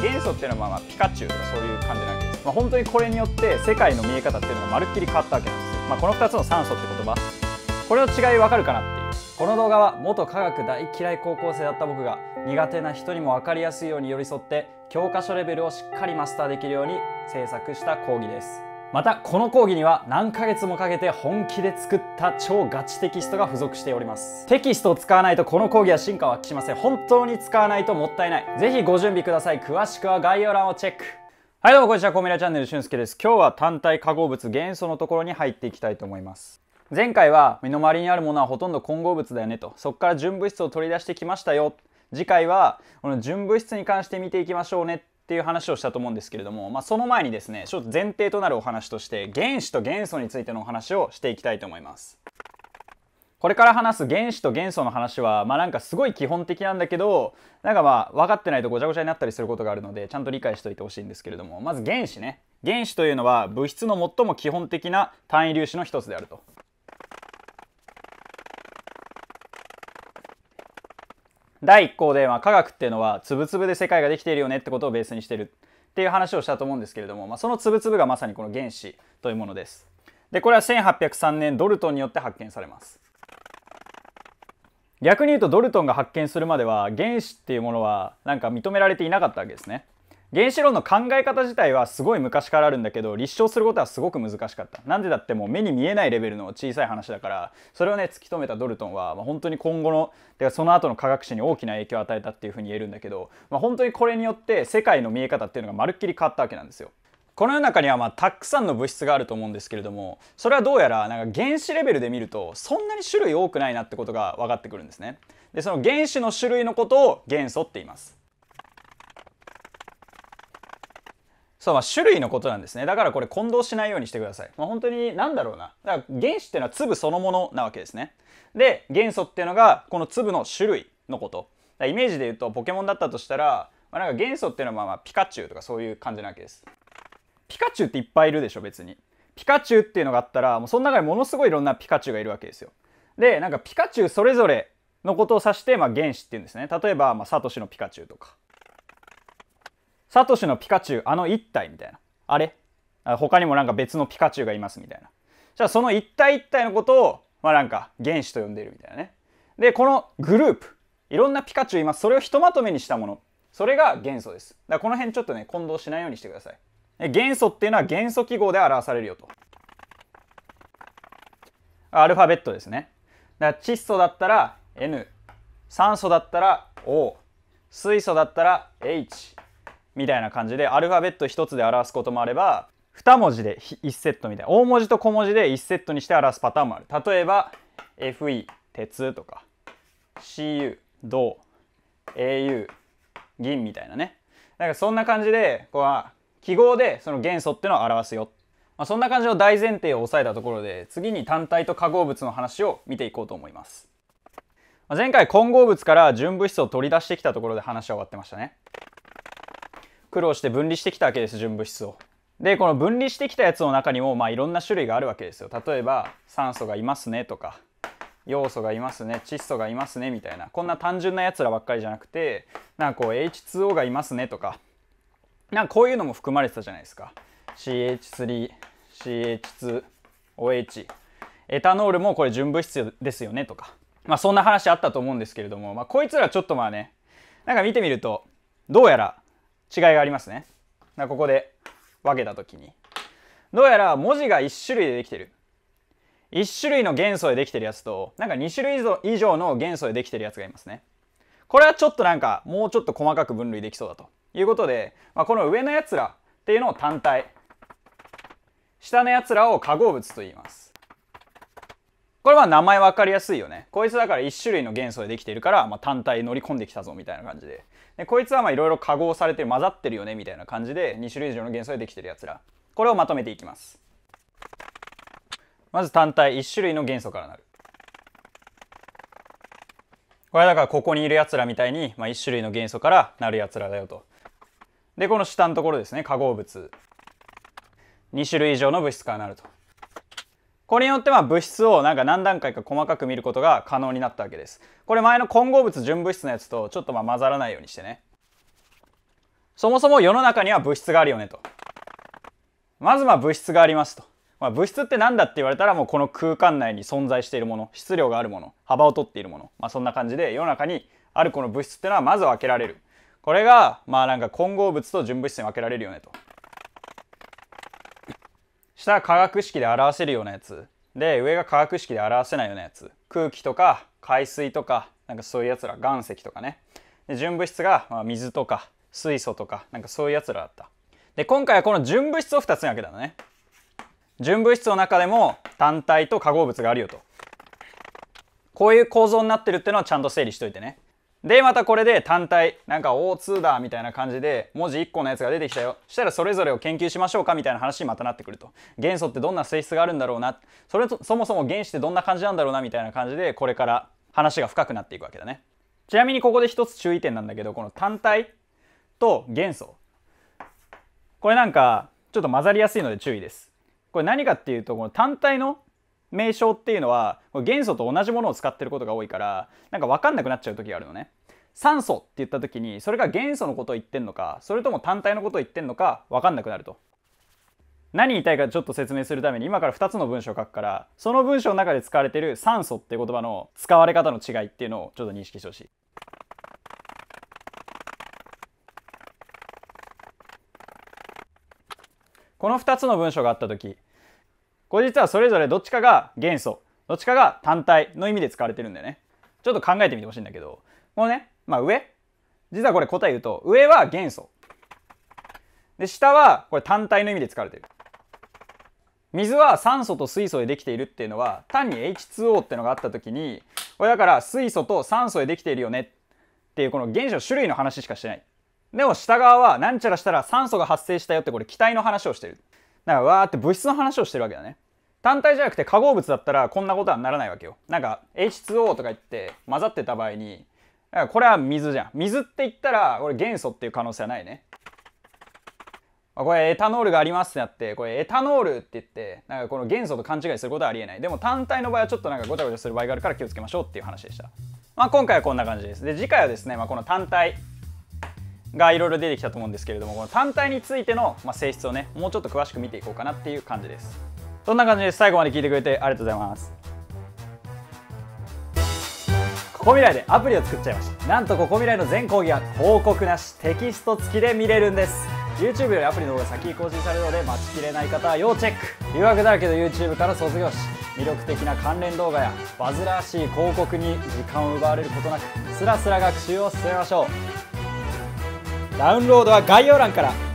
元素っていうのはまあピカチュウとかそういう感じなわけです、まあ、本当にこれによって世界の見え方っていうのがまるっきり変わったわけなんですまあ、この2つの酸素って言葉これの違いわかるかなっていうこの動画は元科学大嫌い高校生だった僕が苦手な人にも分かりやすいように寄り添って教科書レベルをしっかりマスターできるように制作した講義ですまたこの講義には何ヶ月もかけて本気で作った超ガチテキストが付属しておりますテキストを使わないとこの講義は進化を発揮しません本当に使わないともったいないぜひご準備ください詳しくは概要欄をチェックはいどうもこんにちはコメラチャンネル俊介です今日は単体化合物元素のところに入っていきたいと思います前回は身の回りにあるものはほとんど混合物だよねとそこから純物質を取り出してきましたよ次回はこの純物質に関して見ていきましょうねっていう話をしたと思うんですけれども、まあ、その前にですねちょっと前提となるお話として原子と元素についてのお話をしていきたいと思いますこれから話す原子と元素の話はまあなんかすごい基本的なんだけどなんかまあ分かってないとごちゃごちゃになったりすることがあるのでちゃんと理解しておいてほしいんですけれどもまず原子ね原子というのは物質の最も基本的な単位粒子の一つであると第1項で、まあ、科学っていうのはつぶつぶで世界ができているよねってことをベースにしてるっていう話をしたと思うんですけれども、まあ、そのつぶつぶがまさにこの原子というものです。でこれは1803年ドルトンによって発見されます。逆に言うとドルトンが発見するまでは原子っていうものはなんか認められていなかったわけですね。原子炉の考え方自体はすごい昔からあるんだけど立証することはすごく難しかったなんでだってもう目に見えないレベルの小さい話だからそれをね突き止めたドルトンは、まあ、本当に今後のてその後の科学史に大きな影響を与えたっていうふうに言えるんだけど、まあ、本当にこれによって世界の見え方っていうのがまるっきり変わったわけなんですよ。この世の中にはまあたくさんの物質があると思うんですけれどもそれはどうやらなんか原子レベルで見るとそんなに種類多くないなってことが分かってくるんですね。でその原子の種類のことを元素って言います。そう、まあ、種類のことなんですね。だからこれ混同しないようにしてください。まあ、本当に何だろうな。だから原子っていうのは粒そのものなわけですね。で、元素っていうのがこの粒の種類のこと。イメージで言うとポケモンだったとしたら、まあ、なんか元素っていうのはまあピカチュウとかそういう感じなわけです。ピカチュウっていっぱいいるでしょ、別に。ピカチュウっていうのがあったら、もうその中にものすごいいろんなピカチュウがいるわけですよ。で、なんかピカチュウそれぞれのことを指して、まあ、原子っていうんですね。例えば、まあ、サトシのピカチュウとか。サトシのピカチュウ、あの一体みたいな。あれ他にもなんか別のピカチュウがいますみたいな。じゃあその一体一体のことを、まあなんか原子と呼んでいるみたいなね。で、このグループ、いろんなピカチュウいます。それをひとまとめにしたもの。それが元素です。だからこの辺ちょっとね、混同しないようにしてください。元素っていうのは元素記号で表されるよと。アルファベットですね。だから窒素だったら N、酸素だったら O、水素だったら H、みたいな感じでアルファベット1つで表すこともあれば2文字で1セットみたいな大文字と小文字で1セットにして表すパターンもある例えば FE 鉄とか CU 銅 au 銀みたいなねなんかそんな感じでこう記号でその元素ってのを表すよ、まあ、そんな感じの大前提を押さえたところで次に単体と化合物の話を見ていこうと思います、ま前回混合物から純物質を取り出してきたところで話は終わってましたね苦労して分離してきたわけです純物質を。でこの分離してきたやつの中にもまあいろんな種類があるわけですよ。例えば酸素がいますねとか要素がいますね窒素がいますねみたいなこんな単純なやつらばっかりじゃなくてなんかこう H2O がいますねとかなんかこういうのも含まれてたじゃないですか。CH3CH2OH エタノールもこれ純物質ですよねとか、まあ、そんな話あったと思うんですけれども、まあ、こいつらちょっとまあねなんか見てみるとどうやら違いがありますね。ここで分けた時に。どうやら文字が1種類でできてる。1種類の元素でできてるやつと、なんか2種類以上の元素でできてるやつがいますね。これはちょっとなんか、もうちょっと細かく分類できそうだということで、まあ、この上のやつらっていうのを単体。下のやつらを化合物と言います。これは名前分かりやすいよね。こいつだから1種類の元素でできてるから、まあ、単体乗り込んできたぞみたいな感じで。でこいつはまあいろいろ加合されてる混ざってるよねみたいな感じで2種類以上の元素でできてるやつらこれをまとめていきますまず単体1種類の元素からなるこれだからここにいるやつらみたいに、まあ、1種類の元素からなるやつらだよとでこの下のところですね化合物2種類以上の物質からなるとこれによっては物質をなんか何段階か細かく見ることが可能になったわけですこれ前の混合物純物質のやつとちょっとまあ混ざらないようにしてねそもそも世の中には物質があるよねとまずまあ物質がありますと、まあ、物質って何だって言われたらもうこの空間内に存在しているもの質量があるもの幅を取っているもの、まあ、そんな感じで世の中にあるこの物質ってのはまず分けられるこれがまあなんか混合物と純物質に分けられるよねと下が化学式で表せるようなやつで上が化学式で表せないようなやつ空気とか海水とかなんかそういうやつら岩石とかねで純物質が、まあ、水とか水素とかなんかそういうやつらだったで今回はこの純物質を2つに分けたのね純物質の中でも単体と化合物があるよとこういう構造になってるっていうのはちゃんと整理しといてねでまたこれで単体なんか O2 だみたいな感じで文字1個のやつが出てきたよしたらそれぞれを研究しましょうかみたいな話にまたなってくると元素ってどんな性質があるんだろうなそれとそもそも原子ってどんな感じなんだろうなみたいな感じでこれから話が深くなっていくわけだねちなみにここで一つ注意点なんだけどこの単体と元素これなんかちょっと混ざりやすいので注意ですこれ何かっていうとこの単体の名称っていうのは元素と同じものを使ってることが多いからなんか分かんなくなっちゃう時があるのね酸素って言った時にそれが元素のことを言ってんのかそれとも単体のことを言ってんのか分かんなくなると何言いたいかちょっと説明するために今から2つの文章を書くからその文章の中で使われてる酸素って言葉の使われ方の違いっていうのをちょっと認識してほしいこの2つの文章があった時これ実はそれぞれどっちかが元素どっちかが単体の意味で使われてるんだよねちょっと考えてみてほしいんだけどこのねまあ上実はこれ答え言うと上は元素で下はこれ単体の意味で使われてる水は酸素と水素でできているっていうのは単に H2O ってのがあった時にこれだから水素と酸素でできているよねっていうこの原子の種類の話しかしてないでも下側は何ちゃらしたら酸素が発生したよってこれ気体の話をしてるだからわーって物質の話をしてるわけだね。単体じゃなくて化合物だったらこんなことはならないわけよ。なんか H2O とか言って混ざってた場合に、だからこれは水じゃん。水って言ったらこれ元素っていう可能性はないね。これエタノールがありますってなってこれエタノールって言ってなんかこの元素と勘違いすることはありえないでも単体の場合はちょっとなんかごちゃごちゃする場合があるから気をつけましょうっていう話でした、まあ、今回はこんな感じですで次回はですね、まあ、この単体がいろいろ出てきたと思うんですけれどもこの単体についての、ま性質をねもうちょっと詳しく見ていこうかなっていう感じですそんな感じです最後まで聞いてくれてありがとうございますここ未来でアプリを作っちゃいましたなんとここ未来の全講義は広告なしテキスト付きで見れるんです YouTube よりアプリの方が先に更新されるので待ちきれない方は要チェック留学だらけの YouTube から卒業し魅力的な関連動画やバズらしい広告に時間を奪われることなくスラスラ学習を進めましょうダウンロードは概要欄から